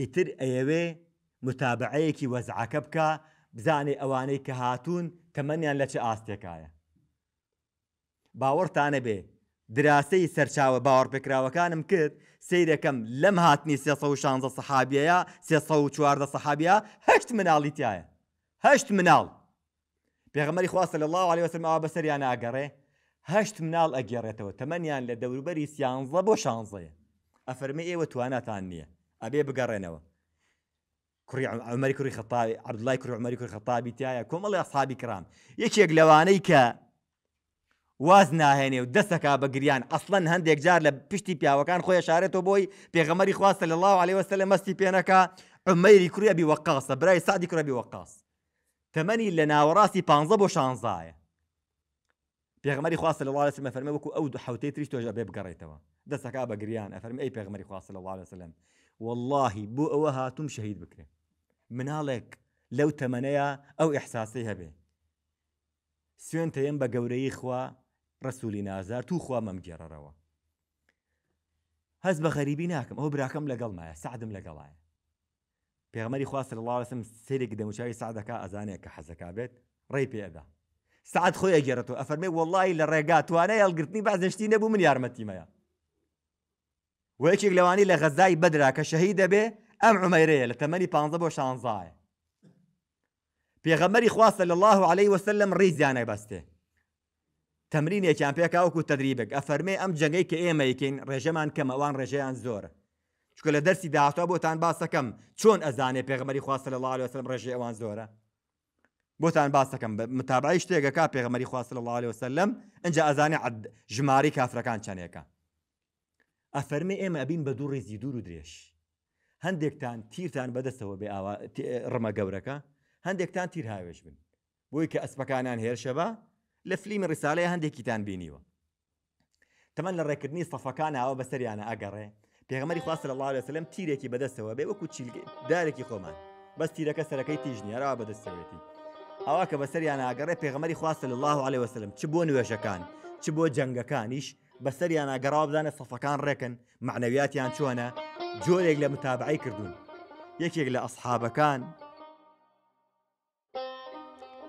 ئیتر ئەیەوێ متابعەیەکی وەزعەکە بکە بزانێ ئەوانەی کە هاتوون تەمەنیان لە چه ئاستێکایە. باوەڕتانە بێ دراسەی سەرچاوە باوەڕ پێکراوەکانم کرد سیرەکەم لەم هاتنی 16 سەحابیەیە 14 سەحابیا هەشت مناڵیتیایە هەشت مناڵ پێغمەری خواستە لە الله عليه وسلم ئەوە بەسەریان ئاگەڕێ هەشت مناڵ ئەگەڕێتەوە تەمەنیان لە دەوروبەری سیانزە بۆ شانزەیە ئەفەرمی ئێوە تواناتان نییە ئەبێ بگەڕێنەوە كري عمري كري خطابي عبد الله كري عمري كري خطابي تايا كم الله اصحابي كرام کە واز ناهێنێ و دەستەکە ودسك گریان اصلا هەندێک جار لە بيا وكان خويا شارته بوي پێغەمەری خواستە لە الله عليه وسلم مەستی پێنەکە عمەری کوریبی وەقاسە برای سادی کوڕبی وەقاس تەمەنی لە ناوەڕاستی 15 بۆ شانزایە خواص خواستە لە وڵاتە مەفەرمە وەکو ئەو دو حوتەی تریش تۆژە بێ بگەڕێتەوە دسك بە افرمي اي ئەی پێغمەری خواستە الله عليه وسلم واللهی بۆ ئەوە هاتووم شەهید بکرێ مناڵێک لەو تەمەنەیە ئەو ئەحساسی هەبێ سوێنتەیەم بە گەورەی خوا ڕسوولی نازار تو خوا مەمگێڕەرەوە هەز بە غەریبی ناکەم ئەو براکەم لەگەڵمایە سعدم لەگەڵایە پێغمەری خواست لەڵاوسم سێرێک دەموچوی سعدەکە ئەزانێت کە حەزەکە بێت ڕێی پێدا سعد خۆی ئەگەێرەوە ئەفەرمێ وڵی لە ڕێگاتوانە هەڵگرتنی بازنشتی نەبوو من یارمەتیمەیە و یەکێک لەوانی لە غەزای بەدرا کە شەهی دەبێ ئەم عمەیرەیە لە تەمەنی پ بۆ شانزایە پێغەمەری خواستە لە الله عليه وسلم ڕیزیانە بەستێ تەمرینێکیان پێکاوەکو تدریبێک ئەفەرمێ ئەم جەنگەی کە ئێمە یکەین ڕێژەمان کەمەوان ڕێژەیان زۆرە چکە لە دەرسی داهاتوە بۆتان باسەکەم چۆن ئەزانێ پێغمەری خواستە لە الله وسلم ڕێژێ ئەوان زۆرە بۆتان باسەکەم متابعی شتێکەکە پێغمەری خواستە لە الله وسلم ئەجا ئەزانێ ژماری کافرەکان چەندێکە ئەفەرمێ ئێمە ئەبین بە دوو ڕێزی دوور و درێژ هەندێکتان تیرتان بەدەستەوە بێ ڕمە گەورەکە هەندێکتان تیر هاوێش بن بۆی کە ئەسپەکانان هێرشەبە لە فلیم ڕساالەیە هەندێکیتان بینیوە تەمەەن لە ڕێکردنی سەفەکان ئەوە بەسەریانە ئەگەڕێ پێغمەری خواست لە الله سلم تیرێکی بەدەستەوە بێ وەکو دارێکی خۆمان بەس تیرەکە سەرەکەی تیژنیەرەوە بەدەستەوێتی ئەوە کە بەسەریان ئاگەڕێ پێغمەری خواست لە الله عليه وسلم چ بۆ نوێژەکان چ بۆ جەنگەکانیش جول يقلي متابعي كردون يك يقلي اصحابه كان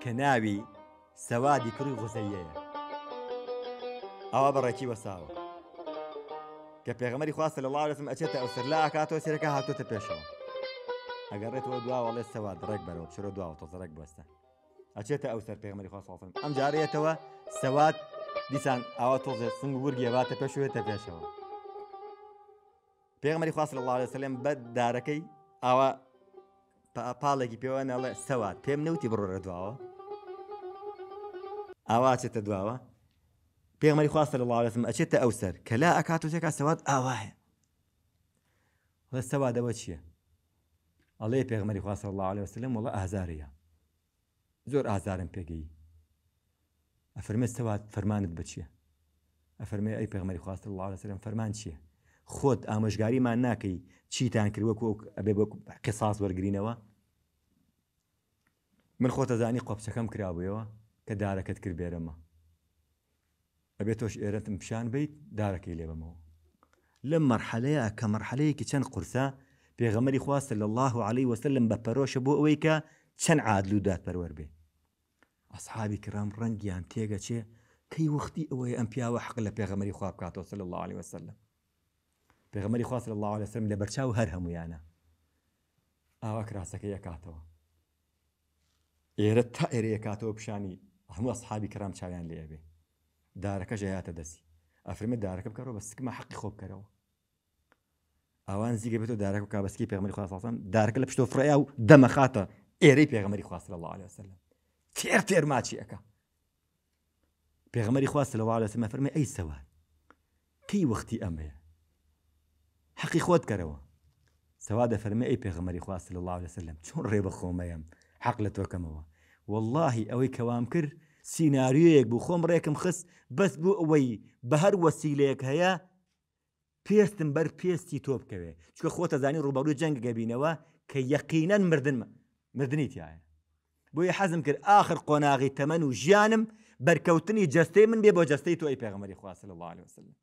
كناوي سوادي كري غزيه او ئەسحابەکان کە ناوی سەوادی کڕی الله عليه وسلم وەساوە او سر لا كاتو لاڵێتم هاتو تبيشو اقريت ودوا والله السواد رك ئەگەڕێتەوە شرو دوا وتزرك بەرەوە شرە او سر ڕێک بەستە ئەچێتە الله عليه وسلم ام جاريه توا سواد دیسان ئاوا تۆزێ سنگ ورگێباتە پێشوێتە پێشەوە پێغمەری خواست لە الله سلێم بە دارەکەی ئاوا پاڵێکی پێوە نەڵێ سەوات پێم نەوتی بڕۆرە دواوە ئاوا چێتە دواوە پێغمەری خواستە لە لاڵێتم ئەچێتە ئەوسەر کە لا ئەکات و تێکا سەوات ئاواهێ لە سەوادەوە چییە؟ ئەڵێ پێغمەری خواستە الله عليه وسلم وڵە ئازارەیە زۆر ئازارم پێگەی ئەفرمێستەوات فەرمانت بچیە ئەفەرمێ ئەی پێغمەری خواستە الله لە سرم فەرمان چییە خۆت ئامۆژگاریمان ناکەی چیتان کردوەکو ئەبێ قساس وەرگرینەوە من خۆتەزانی قۆپچەکەم کرابوویەوە کە دارەکەت کرد بێرەمە ئەبێت تۆش ئێرەتم پیشان بیت دارەکەی لێبمەوە لەم مەرحەلەیە کە مەرحەلەیەکی چەند قورسە پێغەمەری خواستە لە الله عليه وسلم بە پەرۆشە بۆ ئەوەی کە چەند عادلو دادپەروەەر بێ اصحابي کرام رنجيان تێگەچێ کەی وەختی ئەوەی ئەم پیاوە حق لە پێغەمەری خوا بکاتەوە سل الله عليه وسلم پێغەمەری خواست الله عليه وسلم لە بەرچاو هەر هەمویانە ئاوا کراسەکە یەکاتەوە ئێرە تا ئێرە یەکاتەوە پیشانی هەموو ئەسحابی کرام چاویان لێبێ دارەکە ژەیاتە دەسی ئەفرمە دارەکە بکەەوە بە سکمە حەقی خۆ بکەرەوە ئەوان زیگە بێتەوە دارەکە و کابسکی پێغمەری خواستڵسان دارەکە لە پشتۆ فرەیە و دەمەخاتە ئێرەی پێغمەری خواست الله عليه وسلم تێر تێر ماچیەکە پێغمەری خواستە لەوا لەسمە فەرمی ئەی سەوار کەی وەختی ئەمەیە حەقی خۆت کەرەوە سەوا دەفەرمە ئەی پێغمەری خواست لە الله لەسلم چۆن ڕێبەخۆمەیەم حەق لە تۆکەمەوە واللهی ئەوەی کەوام کرد سینناریوەیەک بوو خۆم ڕێکم خست بەس بوو ئەوەی بە هەر وەسیلەیەک هەیە پێستم بەر پێستی تۆ بکەوێ چکە خۆتە زانی ڕوبەڕوی جەنگ گەبینەوە کە یەقینەن مردن مردنیتیایە بۆیە حەزم کرد آخر قۆناغی تەمەەن و ژیانم بەرکەوتنی جستەی من بێ بۆ جستەی تۆی پێغمەری خواست لە الله عليه وسلم.